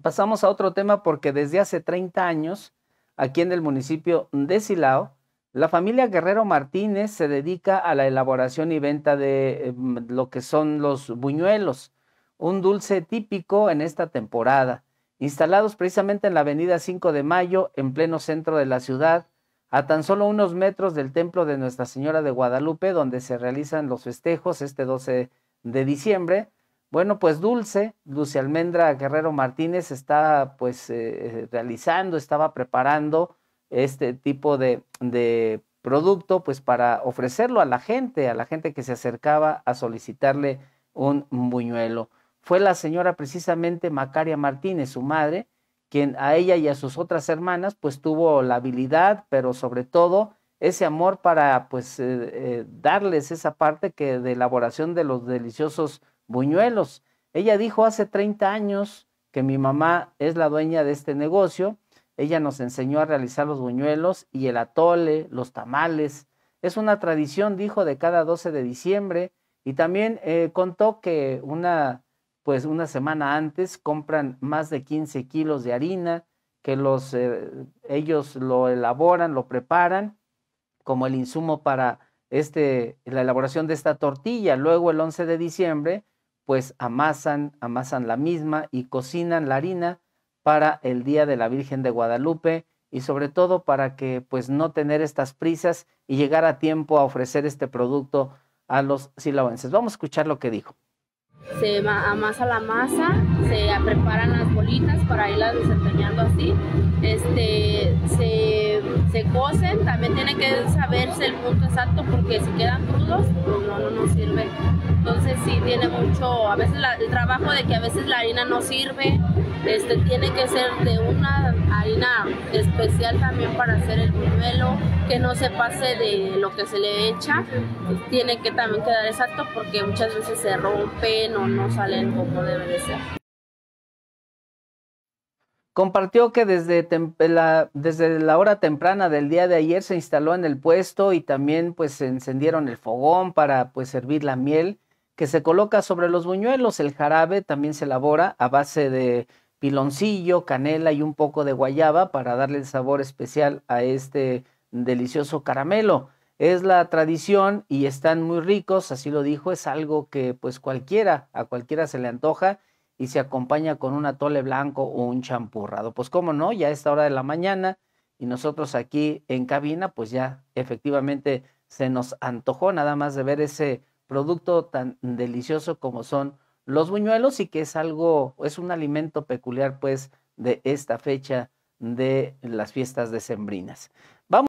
Pasamos a otro tema porque desde hace 30 años, aquí en el municipio de Silao, la familia Guerrero Martínez se dedica a la elaboración y venta de em, lo que son los buñuelos, un dulce típico en esta temporada, instalados precisamente en la avenida 5 de Mayo, en pleno centro de la ciudad, a tan solo unos metros del templo de Nuestra Señora de Guadalupe, donde se realizan los festejos este 12 de diciembre, bueno, pues Dulce, Dulce Almendra Guerrero Martínez estaba, pues eh, eh, realizando, estaba preparando este tipo de, producto pues para ofrecerlo a la gente, a la gente que se acercaba a solicitarle un buñuelo. Fue la señora precisamente Macaria Martínez, su madre, quien a ella y a sus otras hermanas pues tuvo la habilidad, pero sobre todo ese amor para pues eh, darles esa parte que de elaboración de los deliciosos Buñuelos. Ella dijo hace 30 años que mi mamá es la dueña de este negocio. Ella nos enseñó a realizar los buñuelos y el atole, los tamales. Es una tradición, dijo, de cada 12 de diciembre. Y también eh, contó que una, pues una semana antes compran más de 15 kilos de harina, que los, eh, ellos lo elaboran, lo preparan como el insumo para este, la elaboración de esta tortilla. Luego el 11 de diciembre pues amasan, amasan la misma y cocinan la harina para el Día de la Virgen de Guadalupe y sobre todo para que pues no tener estas prisas y llegar a tiempo a ofrecer este producto a los silabenses. Vamos a escuchar lo que dijo. Se amasa la masa, se preparan las bolitas para las desempeñando así. Este, se, se cocen, también tiene que saberse el punto exacto porque si quedan crudos, pues no, no nos sirve. Entonces, tiene mucho, a veces el trabajo de que a veces la harina no sirve, este, tiene que ser de una harina especial también para hacer el buñuelo, que no se pase de lo que se le echa, tiene que también quedar exacto porque muchas veces se rompen o no salen como debe de ser. Compartió que desde, la, desde la hora temprana del día de ayer se instaló en el puesto y también pues se encendieron el fogón para pues servir la miel que se coloca sobre los buñuelos. El jarabe también se elabora a base de piloncillo, canela y un poco de guayaba para darle el sabor especial a este delicioso caramelo. Es la tradición y están muy ricos, así lo dijo, es algo que pues cualquiera, a cualquiera se le antoja y se acompaña con un atole blanco o un champurrado. Pues cómo no, ya a esta hora de la mañana y nosotros aquí en cabina, pues ya efectivamente se nos antojó nada más de ver ese producto tan delicioso como son los buñuelos y que es algo, es un alimento peculiar pues de esta fecha de las fiestas decembrinas.